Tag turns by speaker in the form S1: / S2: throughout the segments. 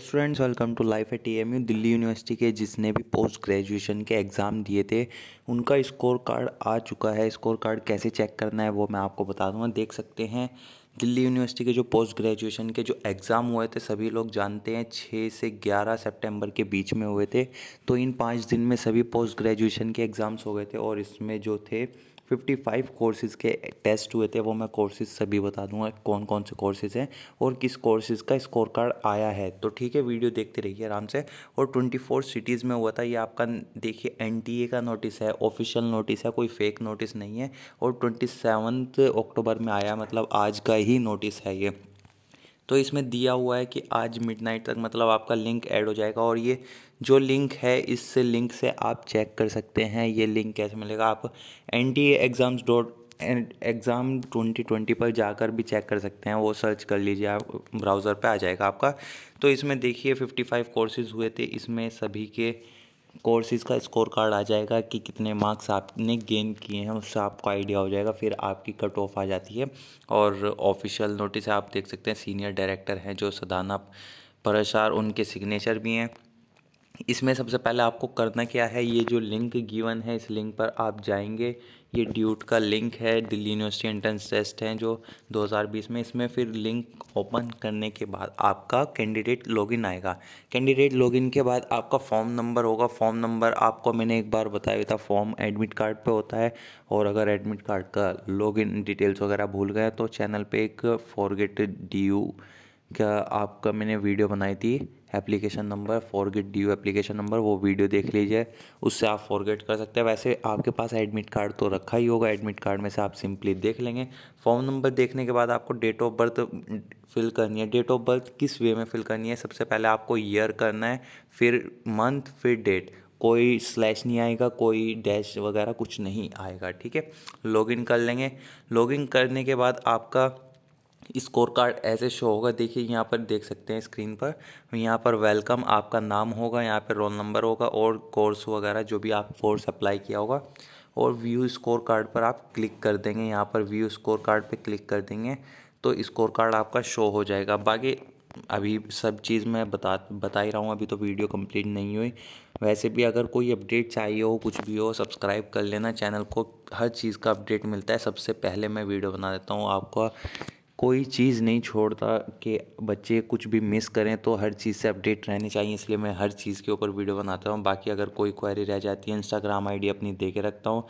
S1: students welcome to life at M U Delhi university के जिसने भी पोस्ट ग्रेजुएशन के एग्ज़ाम दिए थे उनका स्कोर कार्ड आ चुका है स्कोर कार्ड कैसे चेक करना है वो मैं आपको बता दूंगा देख सकते हैं दिल्ली यूनिवर्सिटी के जो पोस्ट ग्रेजुएशन के जो एग्ज़ाम हुए थे सभी लोग जानते हैं छः से ग्यारह सितंबर के बीच में हुए थे तो इन पाँच दिन में सभी पोस्ट ग्रेजुएशन के एग्ज़ाम्स हो गए थे और इसमें जो थे फिफ्टी फाइव कोर्सेज़ के टेस्ट हुए थे वो मैं कोर्सेज सभी बता दूंगा कौन कौन से कोर्सेज़ हैं और किस कोर्सेज़ का स्कोर कार्ड आया है तो ठीक है वीडियो देखते रहिए आराम से और ट्वेंटी फोर सिटीज़ में हुआ था ये आपका देखिए एन टी ए का नोटिस है ऑफिशियल नोटिस है कोई फेक नोटिस नहीं है और ट्वेंटी सेवन्थ अक्टूबर में आया मतलब आज का ही नोटिस है ये तो इसमें दिया हुआ है कि आज मिडनाइट तक मतलब आपका लिंक ऐड हो जाएगा और ये जो लिंक है इस लिंक से आप चेक कर सकते हैं ये लिंक कैसे मिलेगा आप N T exams dot exam twenty twenty पर जाकर भी चेक कर सकते हैं वो सर्च कर लीजिए आप ब्राउज़र पे आ जाएगा आपका तो इसमें देखिए फिफ्टी फाइव कोर्सेज़ हुए थे इसमें सभी के कोर्सेज का स्कोर कार्ड आ जाएगा कि कितने मार्क्स आपने गेन किए हैं उससे आपको आइडिया हो जाएगा फिर आपकी कट ऑफ आ जाती है और ऑफिशियल नोटिस आप देख सकते हैं सीनियर डायरेक्टर हैं जो सदाना परसार उनके सिग्नेचर भी हैं इसमें सबसे पहले आपको करना क्या है ये जो लिंक गिवन है इस लिंक पर आप जाएंगे ये ड्यूट का लिंक है दिल्ली यूनिवर्सिटी एंट्रेंस टेस्ट है जो 2020 में इसमें फिर लिंक ओपन करने के बाद आपका कैंडिडेट लॉगिन आएगा कैंडिडेट लॉगिन के बाद आपका फॉर्म नंबर होगा फॉर्म नंबर आपको मैंने एक बार बताया था फॉर्म एडमिट कार्ड पे होता है और अगर एडमिट कार्ड का लॉगिन डिटेल्स वगैरह भूल गए तो चैनल पे एक फॉरगेट डी यू क्या आपका मैंने वीडियो बनाई थी application number forget the application number वो वीडियो देख लीजिए उससे आप फॉरगेट कर सकते हैं वैसे आपके पास एडमिट कार्ड तो रखा ही होगा एडमिट कार्ड में से आप सिंपली देख लेंगे फॉर्म नंबर देखने के बाद आपको डेट ऑफ बर्थ फिल करनी है डेट ऑफ बर्थ किस वे में फिल करनी है सबसे पहले आपको ईयर करना है फिर मंथ फिर डेट कोई स्लैश नहीं आएगा कोई डैश वगैरह कुछ नहीं आएगा ठीक है लॉगिन कर लेंगे लॉगिन करने के बाद आपका स्कोर कार्ड ऐसे शो होगा देखिए यहाँ पर देख सकते हैं स्क्रीन पर यहाँ पर वेलकम आपका नाम होगा यहाँ पर रोल नंबर होगा और कोर्स वगैरह जो भी आप कोर्स अप्लाई किया होगा और व्यू स्कोर कार्ड पर आप क्लिक कर देंगे यहाँ पर व्यू स्कोर कार्ड पर क्लिक कर देंगे तो स्कोर कार्ड आपका शो हो जाएगा बाकी अभी सब चीज़ मैं बता बता ही रहा हूँ अभी तो वीडियो कंप्लीट नहीं हुई वैसे भी अगर कोई अपडेट चाहिए हो कुछ भी हो सब्सक्राइब कर लेना चैनल को हर चीज़ का अपडेट मिलता है सबसे पहले मैं वीडियो बना देता हूँ आपका कोई चीज़ नहीं छोड़ता कि बच्चे कुछ भी मिस करें तो हर चीज़ से अपडेट रहनी चाहिए इसलिए मैं हर चीज़ के ऊपर वीडियो बनाता हूँ बाकी अगर कोई क्वेरी रह जाती है इंस्टाग्राम आईडी अपनी दे के रखता हूँ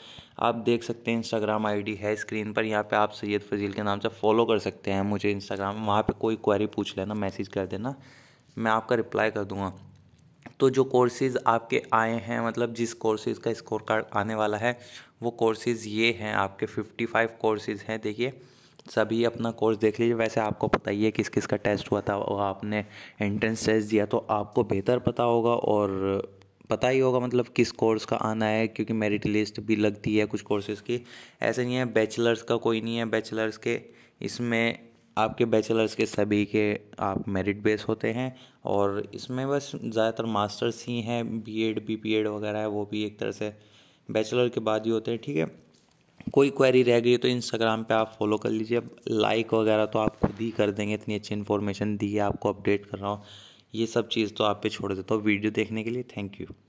S1: आप देख सकते हैं इंस्टाग्राम आईडी है स्क्रीन पर यहाँ पे आप सैयद फजील के नाम से फॉलो कर सकते हैं मुझे इंस्टाग्राम वहाँ पर कोई क्वारी पूछ लेना मैसेज कर देना मैं आपका रिप्लाई कर दूँगा तो जो कोर्सेज़ आपके आए हैं मतलब जिस कोर्सेज़ का स्कोर कार्ड आने वाला है वो कोर्सेज़ ये हैं आपके फिफ्टी फाइव कोर्सेज़ हैं देखिए सभी अपना कोर्स देख लीजिए वैसे आपको पता ही है किस किस का टेस्ट हुआ था और आपने एंट्रेंस टेस्ट दिया तो आपको बेहतर पता होगा और पता ही होगा मतलब किस कोर्स का आना है क्योंकि मेरिट लिस्ट भी लगती है कुछ कोर्सेज़ की ऐसे नहीं है बैचलर्स का कोई नहीं है बैचलर्स के इसमें आपके बैचलर्स के सभी के आप मेरिट बेस होते हैं और इसमें बस ज़्यादातर मास्टर्स ही हैं बीएड बीपीएड वगैरह है वो भी एक तरह से बैचलर के बाद ही होते हैं ठीक है कोई क्वेरी रह गई तो इंस्टाग्राम पे आप फॉलो कर लीजिए लाइक वगैरह तो आप खुद ही कर देंगे इतनी अच्छी इन्फॉर्मेशन दी है आपको अपडेट कर रहा हूँ ये सब चीज़ तो आप पे छोड़ देता हूँ वीडियो देखने के लिए थैंक यू